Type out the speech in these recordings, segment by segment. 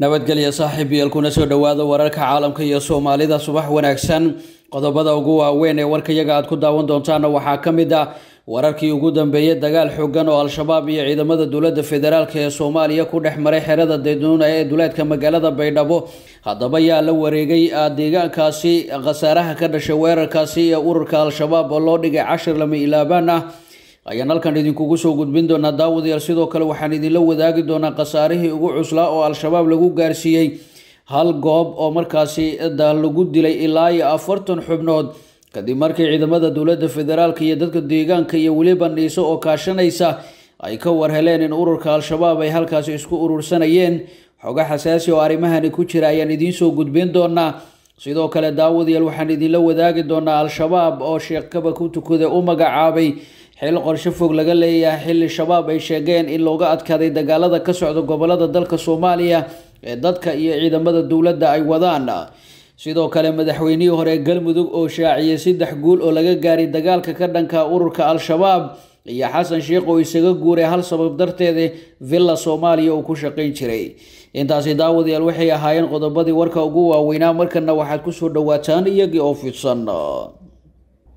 nabadgelya saaxiib yeel kuna soo dhowaada wararka caalamka iyo soomaalida subax wanaagsan qodobada ugu waaweyn ee warkayaga aad ku daawan doontaanna waxaa ka mid ah wararkii ugu dambeeyey dagaal xoogan oo al-shabaab iyo ciidamada dowladda federaalk ee soomaaliya ku dhex maray xerada dayduuna ee duleedka magaalada baydhabo haddaba yaa la wareegay deegaankaasi khasaaraha ka dhashay weerarkaasi ee ururka al-shabaab oo loo dhigay cashir lama ilaabaan ah ayaan halkan idinkugu soo gudbin doonaa daawud daawadayaal sidoo kale waxaan idinla wadaagi doonaa khasaarihii ugu cuslaa oo al-shabaab lagu gaarsiiyey hal goob oo markaasi daal lagu dilay ilaa iyo afartan xubnood kadib markii ciidamada dowladda federaalka iyo dadka deegaanka iyo weliba niiso oo kaashanaysa ay ka war heleen in ururka al-shabaab ay halkaasi isku urursanayeen xoga xasaasi oo arrimahani ku jira ayaan idiinsoo gudbin doonaa sidoo kale daawud daawadayaal waxaan idinla wadaagi doonaa al-shabaab oo sheekh kaba ku tukada u magacaabay xil qorsho fog laga leeyahay xilli shabaab ay sheegeen in looga adkaaday dagaalada ka socda gobolada dalka soomaaliya ee dadka iyo ciidamada dowladda ay wadaan sidoo kale madaxweynihii hore galmudug oo shaaciyay saddex guul oo laga gaaray dagaalka ka dhanka ururka al-shabaab iyo xasan sheekh oo isaga guuray hal sabab darteeda villa soomaaliya uu ku shaqayn jiray intaasi daawadayaal waxay ahaayeen qodobadii warka ugu waaweynaa markana waxaad kusoo dhawaataan iyagii oo fidsan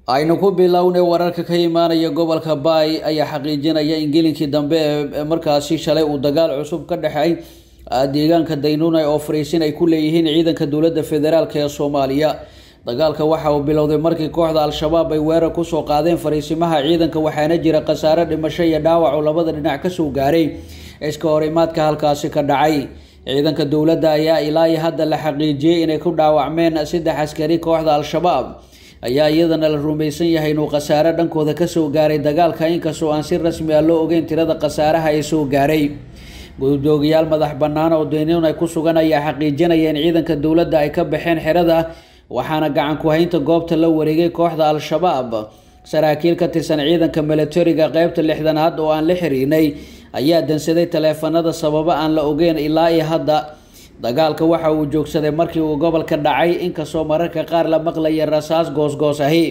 aynu ku bilowna wararka ka imaanaya gobolka baay ayaa xaqiijinaya in gelinkii dambe ee markaasi shalay uu dagaal cusub ka dhexay ah, deegaanka daynuuna oo fariisin ay ku leeyihiin ciidanka dowladda federaalk ee soomaaliya dagaalka waxa uu bilowday markii kooxda al-shabaab ay weerar kusoo qaadeen fariisimaha ciidanka waxaana jira khasaare dhimasho iyo dhaawac oo labada dhinac kasoo gaaray iska horimaadka halkaasi ka dhacay ciidanka dowladda ayaa ilaa iyo hadda la xaqiijiyey inay ku dhaawacmeen saddex askari kooxda al-shabaab ayaa iyadana la rumaysan yahay inuu khasaare dhankooda kasoo gaaray dagaalka inkastoo aan si rasmi ah loo ogeyn tirada khasaaraha ay soo gaaray gudoogayaal madax bannaan oo daynion ay ku sugan ayaa xaqiijinaya in ciidanka dowladda ay ka baxeen xerada waxaana gacan ku-haynta goobta la wareegay kooxda al-shabaab saraakiil ka tirsan ciidanka milatariga qaybta lixdanaad oo aan la xiriirnay ayaa dansaday taleefanada sababo aan la ogeyn ilaa iyo hadda dagaalka waxa uu joogsaday markii uu gobolka dhacay inkastoo mararka qaar la maqlaya rasaas goosgoos ahi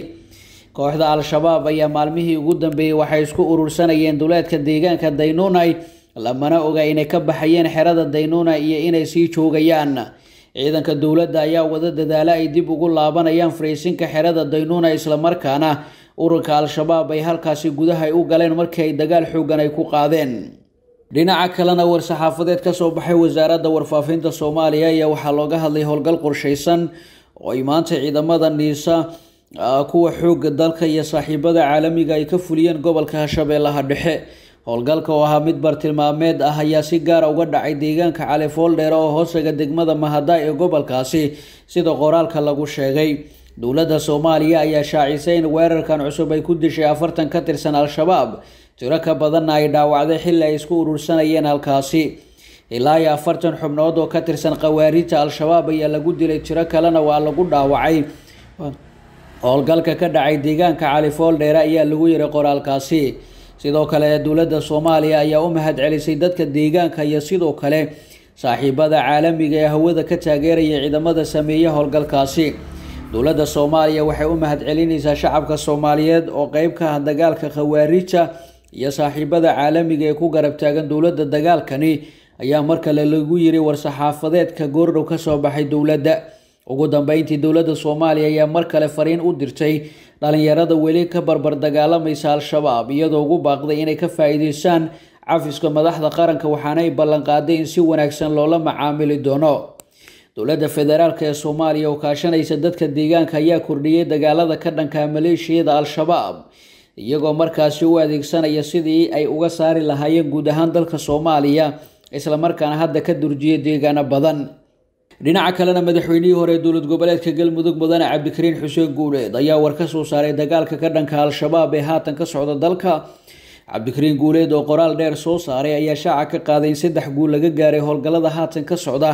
kooxda al-shabaab ayaa maalmihii ugu dambeeyey waxay isku urursanayeen duleedka deegaanka daynuunay lamana oga inay ka baxayeen xerada daynuuna iyo inay sii joogayaan ciidanka dowladda ayaa wada dadaala ay dib ugu laabanayaan fariisinka xerada daynuuna islamarkaana ururka al-shabaab ay halkaasi gudaha u galeen markii ay dagaal xooggan ay ku qaadeen dhinaca kalena war-saxaafadeed ka soo baxay wasaaradda warfaafinta soomaaliya ayaa waxaa looga hadlay howlgal qorshaysan oo ay maanta ciidamada niisa ah, kuwa xooga dalka iyo saaxiibada caalamiga ay ka fuliyeen gobolka hashabeellaha dhexe howlgalka oo ahaa mid bartilmaameed ah ayaa si gaara ah uga dhacay deegaanka cali fooldheer oo hoosaga degmada mahadaa ee gobolkaasi sida qoraalka lagu sheegay dowladda soomaaliya ayaa shaacisay in weerarkan cusub ay ku dishay afartan ka tirsan al-shabaab tiro ka badanna ay dhaawacday xilli ay isku urursanayeen halkaasi ilaa iyo afartan xubnood oo ka tirsan khawaarijta al-shabaab ayaa lagu dilay tiro kalena waa lagu dhaawacay howlgalka ka dhacay deegaanka califooldheere ayaa lagu yiray qoraalkaasi sidoo kale dowladda soomaaliya ayaa u mahad celisay dadka deegaanka iyo sidoo kale saaxiibada caalamiga ee hawada ka taageeraya ciidamada sameeya howlgalkaasi dowladda soomaaliya waxay u mahadcelinaysaa shacabka soomaaliyeed oo qeyb ka ah dagaalka khawaarija iyo saaxiibada caalamiga ee ku garab taagan dowladda dagaalkani ayaa mar kale lagu yiri war-saxaafadeedka goordhow ka soo baxay dowladda ugu dambeyntii dowladda soomaaliya ayaa mar kale fariin u dirtay dhalinyarada weli ka barbar dagaalamaysa al-shabaab iyadoo ugu baaqday inay ka faa-iideysaan cafiska madaxda qaranka waxaana ay ballanqaaday in si wanaagsan loola macaamili doono dowladda federaalk ee soomaaliya oo kaashanaysa dadka deegaanka ayaa kordhiyey dagaalada ka dhanka maleeshiyada al-shabaab iyagoo markaasi u adeegsanaya sidii ay uga saari lahaayeen guud ahaan dalka soomaaliya islamarkaana hadda ka durjiya deegaano badan dhinaca kalena madaxweynihii hore ee dowlad goboleedka galmudug mudane cabdikariin xuseen guuleed ayaa war ka soo saaray dagaalka ka dhanka al-shabaab ee haatan ka socda dalka cabdikariin guuleed oo qoraal dheer soo saaray ayaa shaaca ka qaaday in saddex guul laga gaaray howlgallada haatan ka socda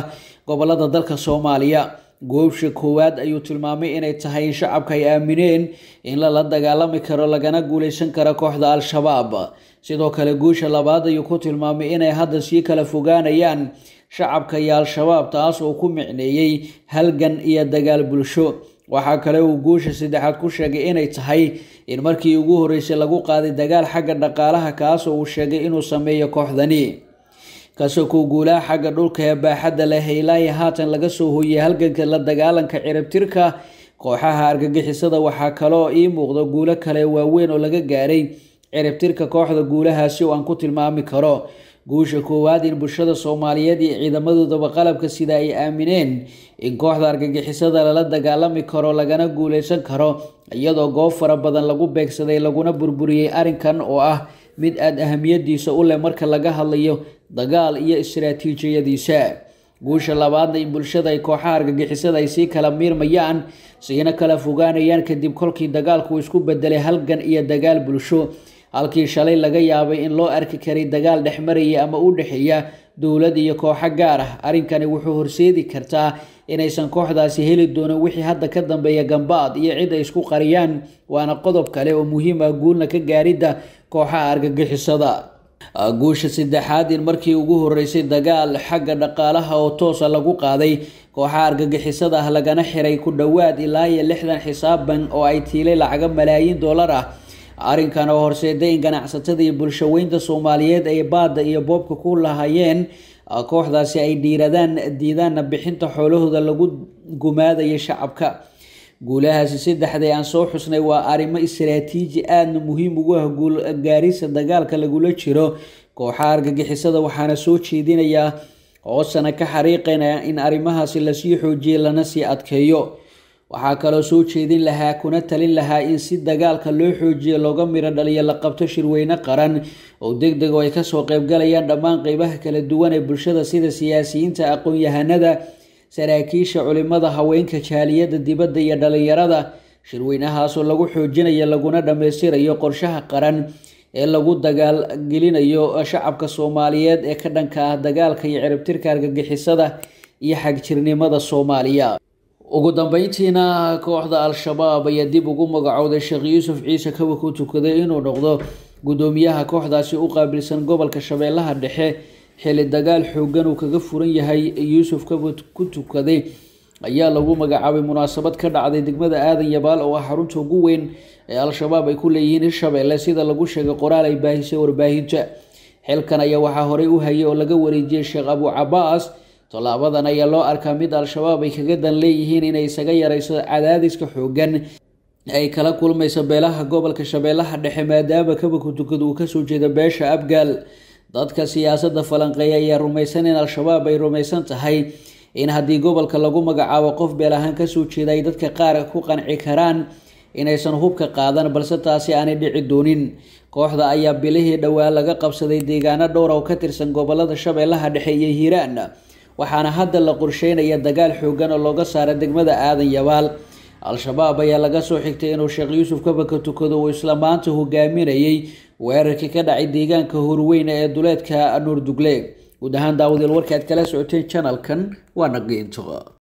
gobollada dalka soomaaliya goobsha koowaad ayuu tilmaamay inay tahay in shacabka ay aamineen in lala dagaalami karo lagana guulaysan karo kooxda al-shabaab sidoo kale guusha labaad ayuu ku tilmaamay inay hadda sii kala fogaanayaan shacabka iyo al-shabaab taas oo ku micneeyey halgan iyo dagaal bulsho waxaa kale uu guusha saddexaad ku sheegay inay tahay in markii ugu horreysay lagu qaaday dagaal xagga dhaqaalaha kaas oo uu sheegay inuu sameeyo kooxdani kaasoo ku guulaa xagga dhulka baaxadda leh ee ilaahi haatan laga soo hoyay halganka la dagaalanka ciribtirka kooxaha argagixisada waxaa kaloo ii muuqda guulo kale waaweyn oo laga gaaray ciribtirka kooxda guulahaasi oo aan ku tilmaami karo guusha koowaad in bulshada soomaaliyeed iyo ciidamadoodaba qalabka sida ay aamineen in kooxda argagixisada lala dagaalami karo lagana guulaysan karo iyadoo goob fara badan lagu beegsaday laguna burburiyey arrinkan oo ah mid aada ahamiyadiisa u leh marka laga hadlayo dagaal iyo istaraatiijiyadiisa guusha labaadna in bulshada ay kooxaha argagixisada ay sii kala miirmayaan siina kala fogaanayaan kadib kolkii dagaalku isku bedelay halgan iyo dagaal bulsho halkii shalay laga yaabay in loo arki karay dagaal dhexmaraya ama u dhexeeya dowlad iyo kooxo gaar ah arrinkani wuxuu horseedi kartaa inaysan kooxdaasi heli doonin wixii hadda ka dambeeya gambaad iyo cid ay isku qariyaan waana qodob kale oo muhiim ah guulna ka gaaridda kooxaha argagixisada ah, guusha saddexaad in markii ugu horeysay dagaal xagga dhaqaalaha oo toosa lagu qaaday kooxaha argagixisada ah lagana xiray ku dhowaad ilaa iyo lixdan xisaaban oo ay tiilay lacaga malaayiin dollar ah arrinkan oo horseeday in ganacsatada iyo bulshaweynta soomaaliyeed ay baadda iyo boobka ku lahayeen ah, kooxdaasi ay dhiiradaan diidaanna bixinta xoolahooda lagu gumaadayo shacabka guulahaasi saddexday aan soo xusnay waa arrimo istaraatiiji aadna muhiim ugu ah guul gaarisa dagaalka lagula jiro kooxaha argagixisada waxaana soo jeedinayaa hoosana ka xariiqana in arrimahaasi lasii xoojiye lana sii adkeeyo waxaa kaloo soo jeedin lahaa kuna talin lahaa in si dagaalka loo xoojiyo looga miro dhaliyo la qabto shirweyne qaran oo deg deg oo ay kasoo qeybgalayaan dhammaan qeybaha kala duwan ee bulshada sida siyaasiyiinta aqoon-yahanada saraakiisha culimmada haweenka jaaliyadda dibadda iyo dhallinyarada shirweynahaasoo lagu xoojinayo laguna dhammaystirayo qorshaha qaran ee lagu dagaal gelinayo shacabka soomaaliyeed ee ka dhanka ah dagaalka iyo ciribtirka argagixisada iyo xagjirnimada soomaaliya ugu dambeyntiina kooxda al-shabaab ayaa dib ugu magacowday sheekh yuusuf ciise kawa ku tukaday inuu noqdo guddoomiyaha kooxdaasi u qaabilsan gobolka shabeellaha dhexe xili dagaal xoogan uu kaga furan yahay yuusuf kabad ku tukaday ayaa lagu magacaabay munaasabad ka dhacday degmada aadan yabaal oo ah xarunta ugu weyn ee al-shabaab ay ku leeyihiin hirshabelle sida lagu sheegay qoraal ay baahisay warbaahinta xilkan ayaa waxaa horey u hayay oo laga wareejiyay sheekh abu cabaas tallaabadan ayaa loo arkaa mid al-shabaab ay kaga dan leeyihiin inay isaga yarayso cadaadiska xoogan ay kala kulmayso beelaha gobolka shabeellaha dhexe maadaama kabakutukada uu kasoo jeeda beesha abgaal dadka siyaasadda falanqeeya ayaa rumaysan in al-shabaab ay rumaysan tahay in haddii gobolka lagu magacaabo qof beel ahaan kasoo jeeda ay dadka qaar ku qanci karaan inaysan hubka qaadan balse taasi aanay dhici doonin kooxda ayaa bilihii dhowaa laga qabsaday deegaano dhowr oo ka tirsan gobolada shabeellaha dhexe iyo hiiraan waxaana hadda la qorsheynaya dagaal xoogan oo looga saara degmada aadan yabaal al-shabaab ayaa laga soo xigtay inuu sheekh yuusuf kabaka tukado uu islamaanta hogaaminayay weerarkii ka dhacay deegaanka horweyne ee duleedka nuur dugleeg guud ahaan daawadiil warka aad kala socoteen janalkan waa qiinto